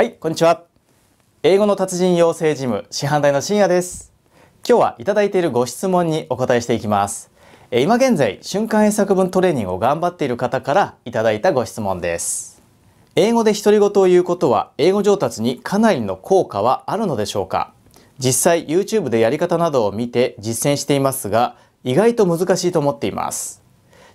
はいこんにちは英語の達人養成事務師範代の深夜です今日はいただいているご質問にお答えしていきます今現在瞬間英作文トレーニングを頑張っている方からいただいたご質問です英語で独り言を言うことは英語上達にかなりの効果はあるのでしょうか実際 YouTube でやり方などを見て実践していますが意外と難しいと思っています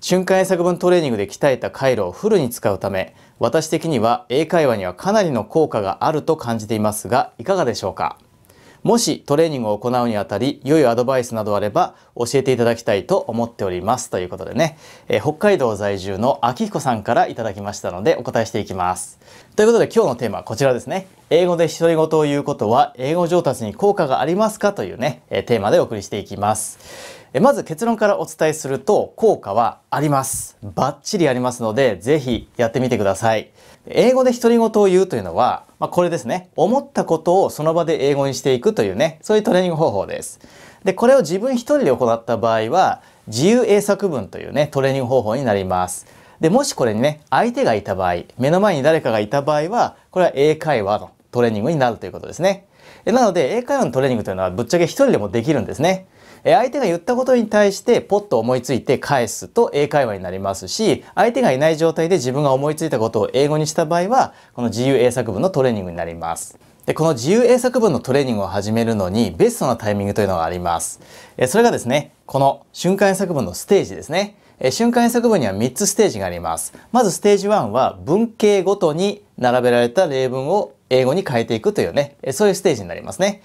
瞬間英作文トレーニングで鍛えた回路をフルに使うため私的には英会話にはかなりの効果があると感じていますがいかがでしょうかもしトレーニングを行うにあたり良いアドバイスなどあれば教えていただきたいと思っておりますということでね、えー、北海道在住の秋彦さんから頂きましたのでお答えしていきますということで今日のテーマはこちらですね英語で独り言を言うことは英語上達に効果がありますかというね、えー、テーマでお送りしていきますまず結論からお伝えすると効果はあります。バッチリありますので、ぜひやってみてください。英語で独り言を言うというのは、まあ、これですね。思ったことをその場で英語にしていくというね、そういうトレーニング方法です。で、これを自分一人で行った場合は、自由英作文というね、トレーニング方法になります。で、もしこれにね、相手がいた場合、目の前に誰かがいた場合は、これは英会話のトレーニングになるということですね。なので、英会話のトレーニングというのはぶっちゃけ一人でもできるんですね。相手が言ったことに対してポッと思いついて返すと英会話になりますし相手がいない状態で自分が思いついたことを英語にした場合はこの自由英作文のトレーニングになります。で、この自由英作文のトレーニングを始めるのにベストなタイミングというのがあります。えそれがですね、この瞬間英作文のステージですね。え瞬間英作文には3つステージがあります。まずステージ1は文系ごとに並べられた例文を英語に変えていくというね、そういうステージになりますね。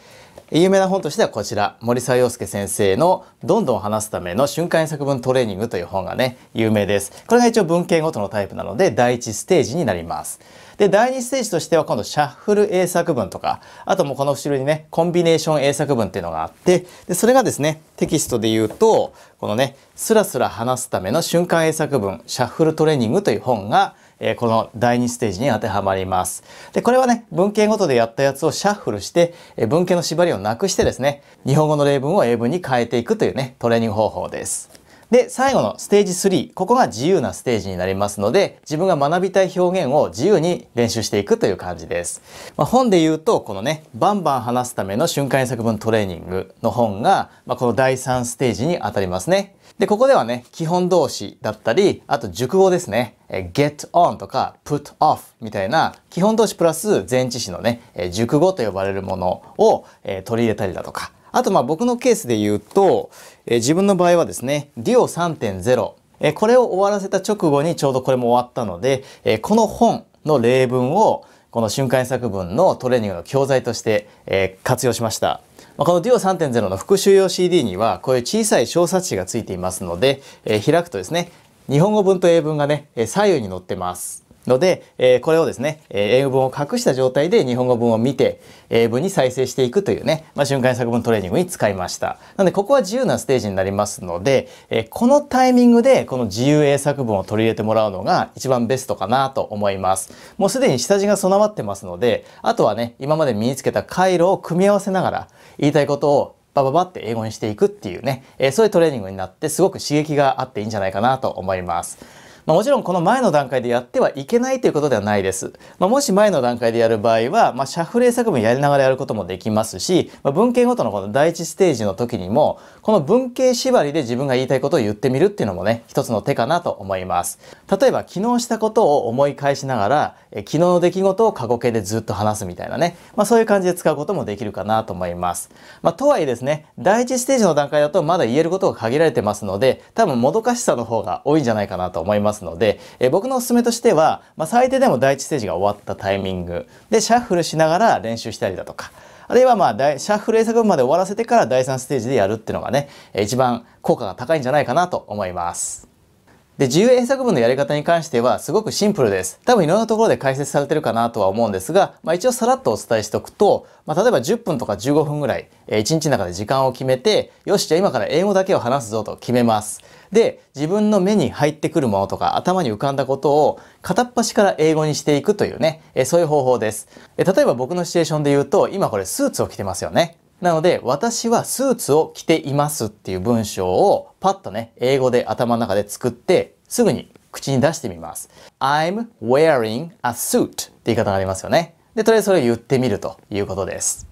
有名な本としてはこちら森沢洋介先生の「どんどん話すための瞬間作文トレーニング」という本がね有名ですこれが一応文献ごとのタイプなので第1ステージになりますで第2ステージとしては今度シャッフル英作文とかあともうこの後ろにねコンビネーション英作文っていうのがあってでそれがですねテキストで言うとこのねスラスラ話すための瞬間英作文シャッフルトレーニングという本がえー、この第2ステージに当てはまります。で、これはね、文献ごとでやったやつをシャッフルして、えー、文献の縛りをなくしてですね、日本語の例文を英文に変えていくというね、トレーニング方法です。で、最後のステージ3、ここが自由なステージになりますので、自分が学びたい表現を自由に練習していくという感じです。まあ、本で言うと、このね、バンバン話すための瞬間作文トレーニングの本が、まあ、この第3ステージに当たりますね。で、ここではね、基本動詞だったり、あと熟語ですね。え get on とか put off みたいな基本動詞プラス前置詞のね、え熟語と呼ばれるものを、え取り入れたりだとか。あとまあ僕のケースで言うと、え自分の場合はですね、DIO 3.0、えこれを終わらせた直後にちょうどこれも終わったので、えこの本の例文をこの瞬間作文のトレーニングの教材として、え活用しました。まあ、この DIO3.0 の復習用 CD にはこういう小さい小冊子がついていますので、えー、開くとですね日本語文と英文がね左右に載ってます。ので、えー、これをですね、えー、英語文を隠した状態で日本語文を見て、英文に再生していくというね、まあ、瞬間作文トレーニングに使いました。なので、ここは自由なステージになりますので、えー、このタイミングでこの自由英作文を取り入れてもらうのが一番ベストかなと思います。もうすでに下地が備わってますので、あとはね、今まで身につけた回路を組み合わせながら、言いたいことをバババって英語にしていくっていうね、えー、そういうトレーニングになってすごく刺激があっていいんじゃないかなと思います。まあ、もちろんこの前の段階でやってはいけないということではないです。まあ、もし前の段階でやる場合は、まあ、シャフレー作文やりながらやることもできますし、まあ、文献ごとのこの第一ステージの時にも、この文系縛りで自分が言いたいことを言ってみるっていうのもね、一つの手かなと思います。例えば、昨日したことを思い返しながら、え昨日の出来事を過去形でずっと話すみたいなね、まあ、そういう感じで使うこともできるかなと思います。まあ、とはいえですね、第一ステージの段階だとまだ言えることが限られてますので、多分もどかしさの方が多いんじゃないかなと思います。ますので、えー、僕のおすすめとしては、まあ、最低でも第1ステージが終わったタイミングでシャッフルしながら練習したりだとか、あるいはまあ、シャッフル英作文まで終わらせてから第3ステージでやるっていうのがね、一番効果が高いんじゃないかなと思います。で、自由英作文のやり方に関してはすごくシンプルです。多分いろんなところで解説されてるかなとは思うんですが、まあ、一応さらっとお伝えしておくと、まあ、例えば10分とか15分ぐらい、えー、1日の中で時間を決めて、よし、じゃあ今から英語だけを話すぞと決めます。で、自分の目に入ってくるものとか頭に浮かんだことを片っ端から英語にしていくというね、えー、そういう方法です。えー、例えば僕のシチュエーションで言うと、今これスーツを着てますよね。なので、私はスーツを着ていますっていう文章をパッとね、英語で頭の中で作って、すぐに口に出してみます。I'm wearing a suit って言い方がありますよね。で、とりあえずそれを言ってみるということです。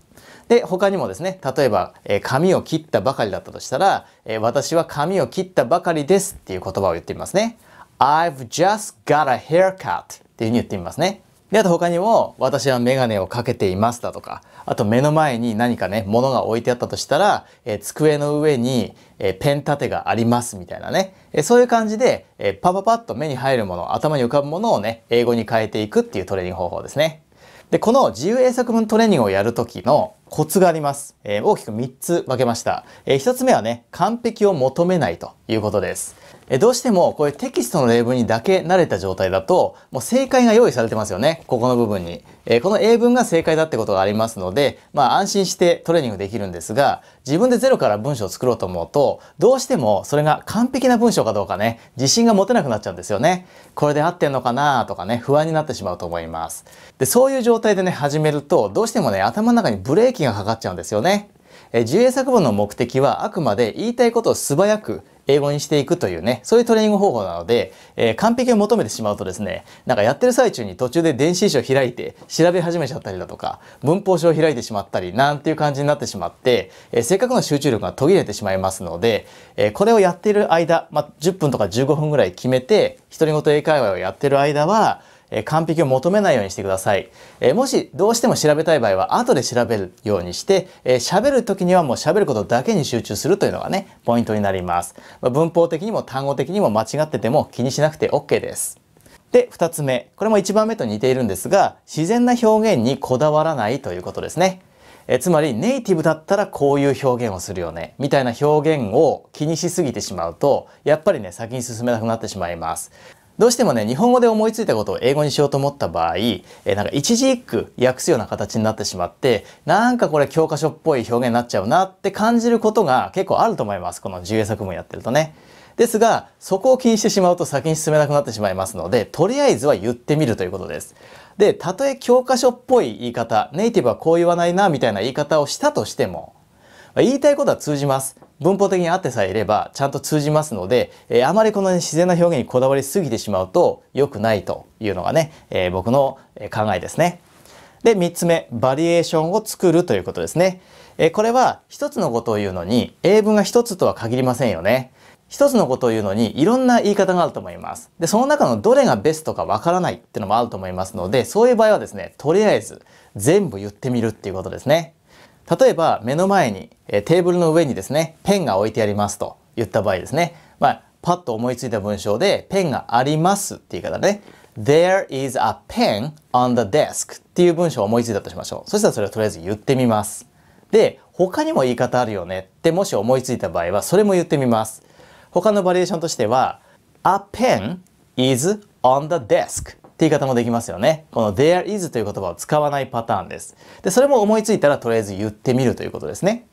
で、他にもですね、例えば、えー、髪を切ったばかりだったとしたら、えー、私は髪を切ったばかりですっていう言葉を言ってみますね。I've just got a haircut っていうふうに言ってみますね。で、あと他にも、私はメガネをかけていますだとか、あと目の前に何かね、物が置いてあったとしたら、えー、机の上に、えー、ペン立てがありますみたいなね、えー、そういう感じで、えパパパッと目に入るもの、頭に浮かぶものをね、英語に変えていくっていうトレーニング方法ですね。で、この自由英作文トレーニングをやるときのコツがあります。え大きく3つ分けました。え1つ目はね、完璧を求めないということです。えどうしてもこういうテキストの例文にだけ慣れた状態だともう正解が用意されてますよねここの部分に、えこの英文が正解だってことがありますのでまあ安心してトレーニングできるんですが自分でゼロから文章を作ろうと思うとどうしてもそれが完璧な文章かどうかね自信が持てなくなっちゃうんですよねこれで合ってんのかなとかね不安になってしまうと思いますでそういう状態でね始めるとどうしてもね頭の中にブレーキがかかっちゃうんですよねえ自衛作文の目的はあくまで言いたいことを素早く英語にしていくというね、そういうトレーニング方法なので、えー、完璧を求めてしまうとですね、なんかやってる最中に途中で電子書を開いて調べ始めちゃったりだとか、文法書を開いてしまったり、なんていう感じになってしまって、えー、せっかくの集中力が途切れてしまいますので、えー、これをやっている間、まあ、10分とか15分ぐらい決めて、独り言英会話をやってる間は、完璧を求めないようにしてください。もしどうしても調べたい場合は後で調べるようにして、喋る時にはもう喋ることだけに集中するというのがね、ポイントになります。文法的にも単語的にも間違ってても気にしなくて OK です。で、2つ目。これも1番目と似ているんですが、自然な表現にこだわらないということですね。えつまりネイティブだったらこういう表現をするよねみたいな表現を気にしすぎてしまうとやっぱりね先に進めなくなってしまいますどうしてもね日本語で思いついたことを英語にしようと思った場合、えー、なんか一字一句訳すような形になってしまってなんかこれ教科書っぽい表現になっちゃうなって感じることが結構あると思いますこの自由作文やってるとね。ですがそこを気にしてしまうと先に進めなくなってしまいますのでとりあえずは言ってみるということです。でたとえ教科書っぽい言い方ネイティブはこう言わないなみたいな言い方をしたとしても言いたいことは通じます。文法的に合ってさえいればちゃんと通じますので、えー、あまりこの、ね、自然な表現にこだわりすぎてしまうと良くないというのがね、えー、僕の考えですね。で、三つ目、バリエーションを作るということですね。えこれは一つのことを言うのに英文が一つとは限りませんよね。一つのことを言うのにいろんな言い方があると思います。で、その中のどれがベストかわからないっていうのもあると思いますので、そういう場合はですね、とりあえず全部言ってみるっていうことですね。例えば目の前に、えテーブルの上にですね、ペンが置いてありますと言った場合ですね。まあ、パッと思いついた文章でペンがありますって言い方ね。There is a pen on the desk っていう文章を思いついたとしましょう。そしたらそれをとりあえず言ってみます。で、他にも言い方あるよねってもし思いついた場合はそれも言ってみます。他のバリエーションとしては A pen is on the desk って言い方もできますよね。この there is という言葉を使わないパターンです。で、それも思いついたらとりあえず言ってみるということですね。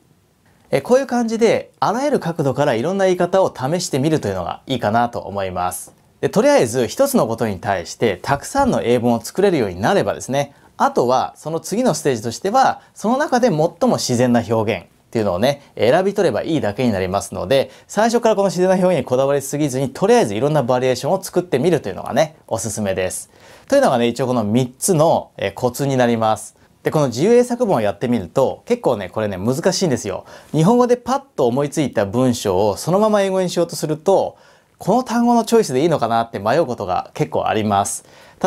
えこういう感じで、あらゆる角度からいろんな言い方を試してみるというのがいいかなと思います。で、とりあえず一つのことに対してたくさんの英文を作れるようになればですね、あとはその次のステージとしては、その中で最も自然な表現、っていうのをね、選び取ればいいだけになりますので、最初からこの自然な表現にこだわりすぎずに、とりあえずいろんなバリエーションを作ってみるというのがね、おすすめです。というのがね、一応この3つのコツになります。で、この自由英作文をやってみると、結構ね、これね、難しいんですよ。日本語でパッと思いついた文章をそのまま英語にしようとすると、この単語のチョイスでいいのかなって迷うことが結構あります。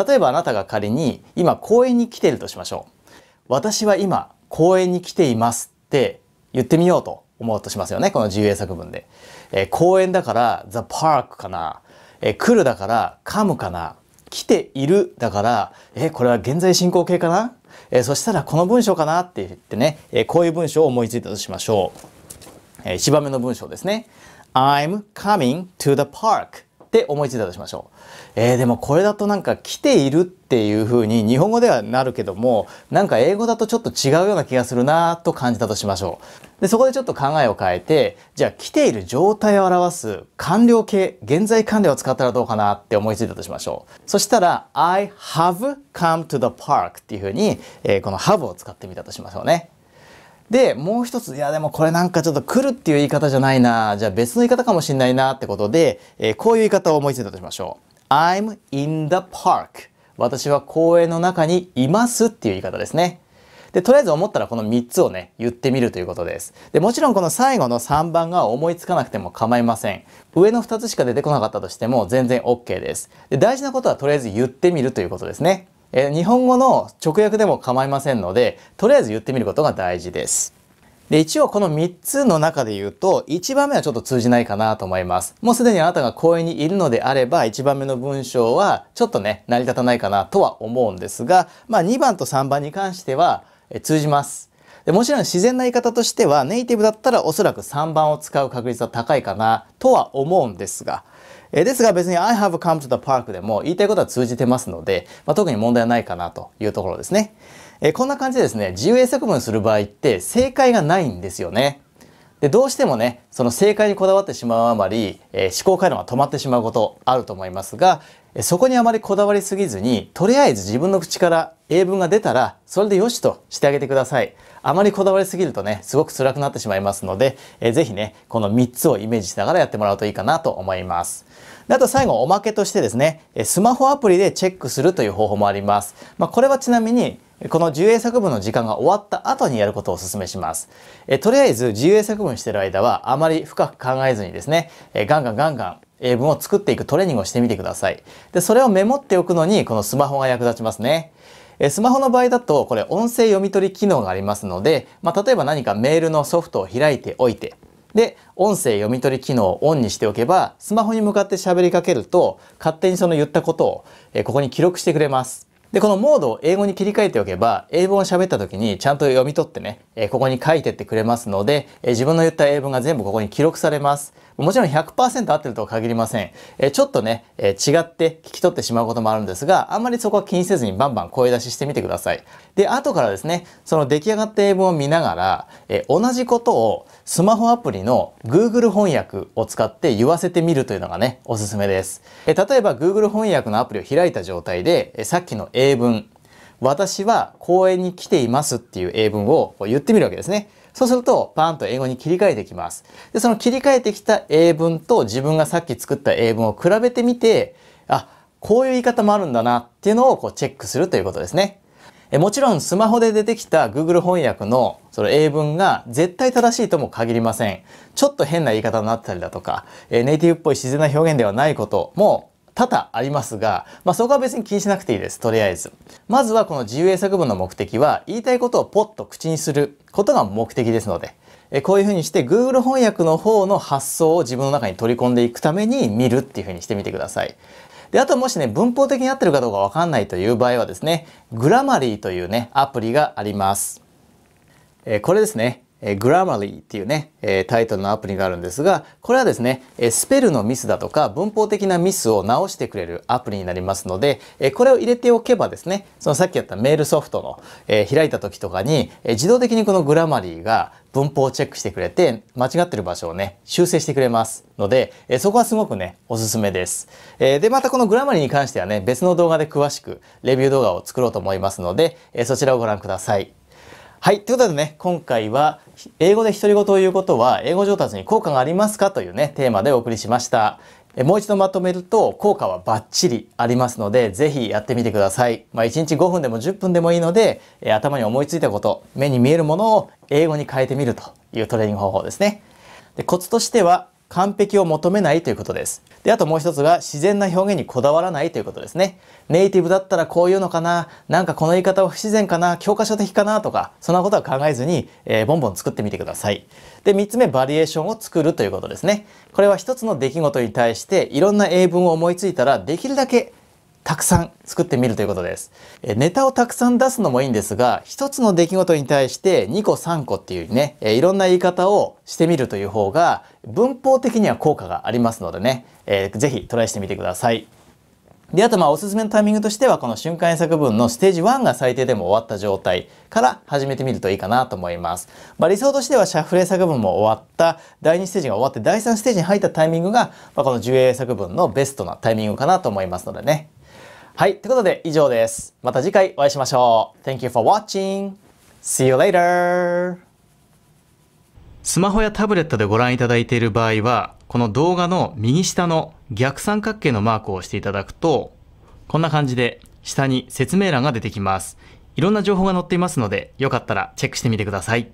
例えばあなたが仮に今公園に来ているとしましょう。私は今公園に来ていますって言ってみようと思うとしますよね。この自由英作文で。えー、公園だから the park かな。えー、来るだから come かな。来ているだから、えー、これは現在進行形かな。えー、そしたらこの文章かなって言ってね、えー、こういう文章を思いついたとしましょう。えー、1番目の文章ですね。I'm coming to the park. って思いついたとしましょう。えー、でもこれだとなんか来ているっていう風に日本語ではなるけども、なんか英語だとちょっと違うような気がするなと感じたとしましょう。で、そこでちょっと考えを変えて、じゃあ来ている状態を表す完了形、現在完了を使ったらどうかなって思いついたとしましょう。そしたら、I have come to the park っていう風に、えー、この have を使ってみたとしましょうね。でもう一ついやでもこれなんかちょっと来るっていう言い方じゃないなじゃあ別の言い方かもしれないなってことで、えー、こういう言い方を思いついたとしましょう I'm in the park 私は公園の中にいますっていう言い方ですねで、とりあえず思ったらこの3つをね、言ってみるということです。で、もちろんこの最後の3番が思いつかなくても構いません。上の2つしか出てこなかったとしても全然 OK です。で、大事なことはとりあえず言ってみるということですね。えー、日本語の直訳でも構いませんので、とりあえず言ってみることが大事です。で、一応この3つの中で言うと、1番目はちょっと通じないかなと思います。もうすでにあなたが公園にいるのであれば、1番目の文章はちょっとね、成り立たないかなとは思うんですが、まあ2番と3番に関しては通じます。もちろん自然な言い方としては、ネイティブだったらおそらく3番を使う確率は高いかなとは思うんですが、えですが別に I have come to the park でも言いたいことは通じてますので、まあ、特に問題はないかなというところですね。えこんな感じでですね、自由英作文する場合って正解がないんですよね。で、どうしてもね、その正解にこだわってしまうあまり、えー、思考回路が止まってしまうことあると思いますが、そこにあまりこだわりすぎずに、とりあえず自分の口から英文が出たら、それでよしとしてあげてください。あまりこだわりすぎるとね、すごく辛くなってしまいますので、えー、ぜひね、この3つをイメージしながらやってもらうといいかなと思います。であと最後おまけとしてですねスマホアプリでチェックするという方法もあります、まあ、これはちなみにこの自由英作文の時間が終わった後にやることをお勧めします。えとりあえず自由英作文してる間はあまり深く考えずにですね、えガンガンガンガン英文を作っていくトレーニングをしてみてください。で、それをメモっておくのにこのスマホが役立ちますね。えスマホの場合だとこれ音声読み取り機能がありますので、まあ、例えば何かメールのソフトを開いておいて、で、音声読み取り機能をオンにしておけば、スマホに向かって喋りかけると、勝手にその言ったことを、えここに記録してくれます。で、このモードを英語に切り替えておけば、英文を喋った時にちゃんと読み取ってね、えここに書いてってくれますので、え自分の言った英文が全部ここに記録されます。もちろん100%合ってるとは限りません。えちょっとね、え違って聞き取ってしまうこともあるんですが、あんまりそこは気にせずにバンバン声出ししてみてください。で、後からですね、その出来上がった英文を見ながら、え同じことをスマホアプリの Google 翻訳を使って言わせてみるというのがね、おすすめです。え例えば Google 翻訳のアプリを開いた状態で、えさっきの英英文私は公園に来ていますっていう英文をこう言ってみるわけですね。そうすると、パーンと英語に切り替えてきます。で、その切り替えてきた英文と自分がさっき作った英文を比べてみて、あ、こういう言い方もあるんだなっていうのをこうチェックするということですね。えもちろんスマホで出てきた Google 翻訳のその英文が絶対正しいとも限りません。ちょっと変な言い方になったりだとか、えネイティブっぽい自然な表現ではないことも多々ありますが、まあ、そこは別に気にしなくていいです。とりあえず。まずはこの自由英作文の目的は、言いたいことをポッと口にすることが目的ですので、えこういうふうにして Google 翻訳の方の発想を自分の中に取り込んでいくために見るっていうふうにしてみてください。で、あともしね、文法的に合ってるかどうかわかんないという場合はですね、グラマリーというね、アプリがあります。えこれですね。えー、Grammarly っていうね、えー、タイトルのアプリがあるんですが、これはですね、えー、スペルのミスだとか文法的なミスを直してくれるアプリになりますので、えー、これを入れておけばですね、そのさっきやったメールソフトの、えー、開いた時とかに、えー、自動的にこの Grammarly が文法をチェックしてくれて、間違ってる場所をね、修正してくれますので、えー、そこはすごくね、おすすめです。えー、で、またこの Grammarly に関してはね、別の動画で詳しくレビュー動画を作ろうと思いますので、えー、そちらをご覧ください。はい。ということでね、今回は、英語で独り言を言うことは、英語上達に効果がありますかというね、テーマでお送りしました。えもう一度まとめると、効果はバッチリありますので、ぜひやってみてください。まあ、1日5分でも10分でもいいので、え頭に思いついたこと、目に見えるものを英語に変えてみるというトレーニング方法ですね。でコツとしては、完璧を求めないということです。で、あともう一つが自然な表現にこだわらないということですね。ネイティブだったらこういうのかな、なんかこの言い方は不自然かな、教科書的かなとか、そんなことは考えずに、えー、ボンボン作ってみてください。で、3つ目、バリエーションを作るということですね。これは一つの出来事に対していろんな英文を思いついたらできるだけたくさん作ってみるということです。ネタをたくさん出すのもいいんですが、一つの出来事に対して2個3個っていうね、いろんな言い方をしてみるという方が文法的には効果がありますのでね、えー、ぜひトライしてみてください。で、あとまあおすすめのタイミングとしてはこの瞬間演作文のステージ1が最低でも終わった状態から始めてみるといいかなと思います。まあ、理想としてはシャッフル作文も終わった、第2ステージが終わって第3ステージに入ったタイミングが、まあ、この10英作文のベストなタイミングかなと思いますのでね。はい、ということで以上です。また次回お会いしましょう。Thank you for watching. See you later. スマホやタブレットでご覧いただいている場合は、この動画の右下の逆三角形のマークを押していただくと、こんな感じで下に説明欄が出てきます。いろんな情報が載っていますので、よかったらチェックしてみてください。